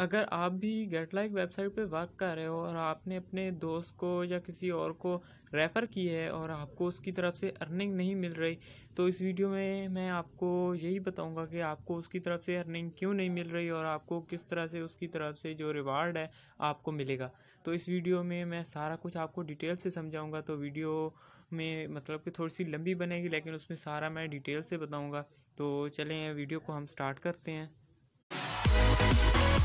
अगर आप भी गेट लाइक वेबसाइट पे वर्क कर रहे हो और आपने अपने दोस्त को या किसी और को रेफ़र की है और आपको उसकी तरफ से अर्निंग नहीं मिल रही तो इस वीडियो में मैं आपको यही बताऊंगा कि आपको उसकी तरफ से अर्निंग क्यों नहीं मिल रही और आपको किस तरह से उसकी तरफ से जो रिवार्ड है आपको मिलेगा तो इस वीडियो में मैं सारा कुछ आपको डिटेल से समझाऊँगा तो वीडियो में मतलब कि थोड़ी सी लंबी बनेगी लेकिन उसमें सारा मैं डिटेल से बताऊँगा तो चलें वीडियो को हम स्टार्ट करते हैं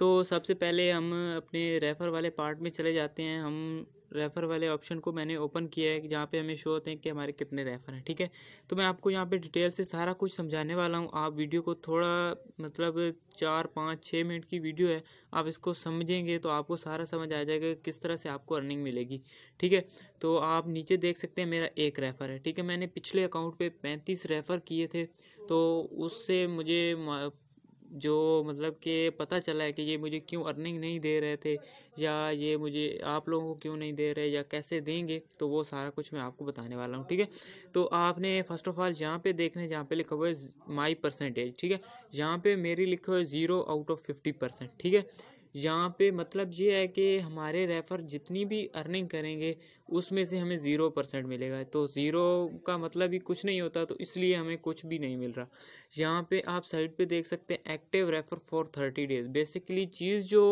तो सबसे पहले हम अपने रेफ़र वाले पार्ट में चले जाते हैं हम रेफ़र वाले ऑप्शन को मैंने ओपन किया है जहाँ पे हमें शो होते हैं कि हमारे कितने रेफ़र हैं ठीक है तो मैं आपको यहाँ पे डिटेल से सारा कुछ समझाने वाला हूँ आप वीडियो को थोड़ा मतलब चार पाँच छः मिनट की वीडियो है आप इसको समझेंगे तो आपको सारा समझ आ जाएगा किस तरह से आपको अर्निंग मिलेगी ठीक है तो आप नीचे देख सकते हैं मेरा एक रेफ़र है ठीक है मैंने पिछले अकाउंट पर पैंतीस रेफ़र किए थे तो उससे मुझे जो मतलब कि पता चला है कि ये मुझे क्यों अर्निंग नहीं दे रहे थे या ये मुझे आप लोगों को क्यों नहीं दे रहे या कैसे देंगे तो वो सारा कुछ मैं आपको बताने वाला हूँ ठीक है तो आपने फर्स्ट ऑफ ऑल यहाँ पे देखना है जहाँ पे लिखा हुआ है माई परसेंटेज ठीक है यहाँ पे मेरी लिखा हुआ है zero out of fifty percent ठीक है यहाँ पे मतलब ये है कि हमारे रेफ़र जितनी भी अर्निंग करेंगे उसमें से हमें ज़ीरो परसेंट मिलेगा तो ज़ीरो का मतलब ही कुछ नहीं होता तो इसलिए हमें कुछ भी नहीं मिल रहा यहाँ पे आप साइड पे देख सकते हैं active refer for thirty days basically चीज़ जो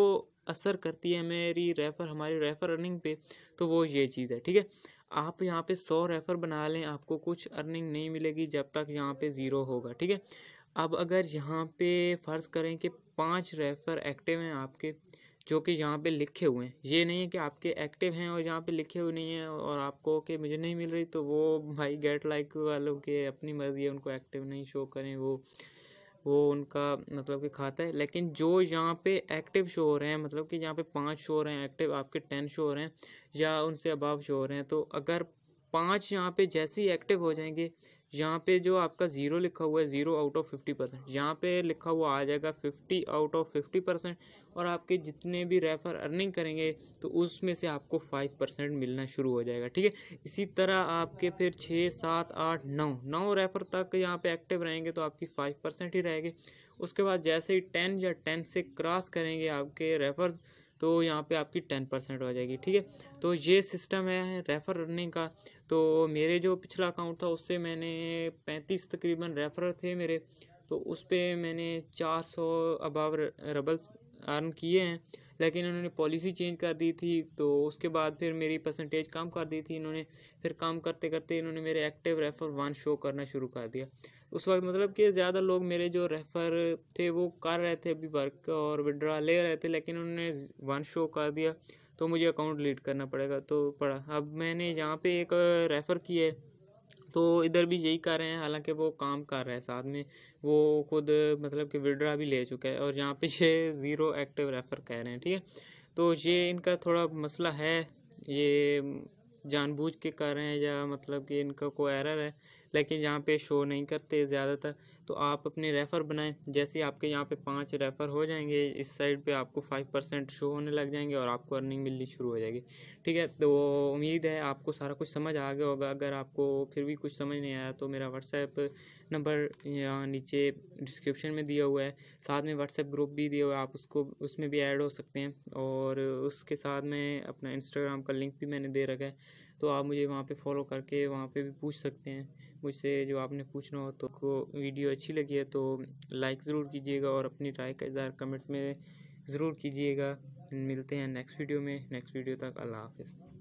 असर करती है मेरी रेफ़र हमारी रेफ़र अर्निंग पे तो वो ये चीज़ है ठीक है आप यहाँ पे सौ रेफ़र बना लें आपको कुछ अर्निंग नहीं मिलेगी जब तक यहाँ पे ज़ीरो होगा ठीक है अब अगर यहाँ पे फ़र्ज़ करें कि पांच रेफर एक्टिव हैं आपके जो कि यहाँ पे लिखे हुए हैं ये नहीं है कि आपके एक्टिव हैं और यहाँ पे लिखे हुए नहीं हैं और आपको कि मुझे नहीं मिल रही तो वो भाई गेट लाइक वालों के अपनी मर्ज़ी है उनको एक्टिव नहीं शो करें वो वो उनका मतलब कि खाता है लेकिन जो यहाँ पे एक्टिव शो हो रहे हैं मतलब कि यहाँ पे पांच शो हो रहे हैं एक्टिव आपके टेन शो हो रहे हैं या उनसे अबाव शो हो रहे हैं तो अगर पाँच यहाँ पे जैसे ही एक्टिव हो जाएंगे यहाँ पे जो आपका ज़ीरो लिखा हुआ है zero out of fifty percent यहाँ पे लिखा हुआ आ जाएगा fifty out of fifty percent और आपके जितने भी रेफर अर्निंग करेंगे तो उसमें से आपको फाइव परसेंट मिलना शुरू हो जाएगा ठीक है इसी तरह आपके फिर छः सात आठ नौ नौ रेफर तक यहाँ पे एक्टिव रहेंगे तो आपकी फाइव परसेंट ही रहेगी उसके बाद जैसे ही टेन या टेन से क्रॉस करेंगे आपके रेफर तो यहाँ पे आपकी टेन परसेंट हो जाएगी ठीक है तो ये सिस्टम है रेफ़र अर्निंग का तो मेरे जो पिछला अकाउंट था उससे मैंने पैंतीस तकरीबन रेफ़र थे मेरे तो उस पर मैंने चार सौ अबाव रबल्स अर्न किए हैं लेकिन उन्होंने पॉलिसी चेंज कर दी थी तो उसके बाद फिर मेरी परसेंटेज कम कर दी थी इन्होंने फिर काम करते करते इन्होंने मेरे एक्टिव रेफ़र वन शो करना शुरू कर दिया उस वक्त मतलब कि ज़्यादा लोग मेरे जो रेफ़र थे वो कर रहे थे अभी वर्क और विड्रा ले रहे थे लेकिन उन्होंने वन शो कर दिया तो मुझे अकाउंट डिलीट करना पड़ेगा तो पड़ा अब मैंने यहाँ पे एक रेफ़र किया तो इधर भी यही कर रहे हैं हालांकि वो काम कर रहा है साथ में वो खुद मतलब कि विड्रा भी ले चुका है और यहाँ पे ये ज़ीरो एक्टिव रेफ़र कह रहे हैं ठीक है तो ये इनका थोड़ा मसला है ये जानबूझ के कर रहे हैं या मतलब कि इनका कोई एरर है लेकिन यहाँ पे शो नहीं करते ज़्यादातर तो आप अपने रेफ़र बनाएं जैसे आपके यहाँ पे पांच रेफ़र हो जाएंगे इस साइड पे आपको फाइव परसेंट शो होने लग जाएंगे और आपको अर्निंग मिलनी शुरू हो जाएगी ठीक है तो उम्मीद है आपको सारा कुछ समझ आ गया होगा अगर आपको फिर भी कुछ समझ नहीं आया तो मेरा व्हाट्सएप नंबर यहाँ नीचे डिस्क्रिप्शन में दिया हुआ है साथ में व्हाट्सएप ग्रुप भी दिया हुआ है आप उसको उसमें भी ऐड हो सकते हैं और उसके साथ में अपना इंस्टाग्राम का लिंक भी मैंने दे रखा है तो आप मुझे वहाँ पे फॉलो करके वहाँ पे भी पूछ सकते हैं मुझसे जो आपने पूछना हो तो को वीडियो अच्छी लगी है तो लाइक ज़रूर कीजिएगा और अपनी राय का इजहार कमेंट में ज़रूर कीजिएगा मिलते हैं नेक्स्ट वीडियो में नेक्स्ट वीडियो तक अल्लाह हाफिज़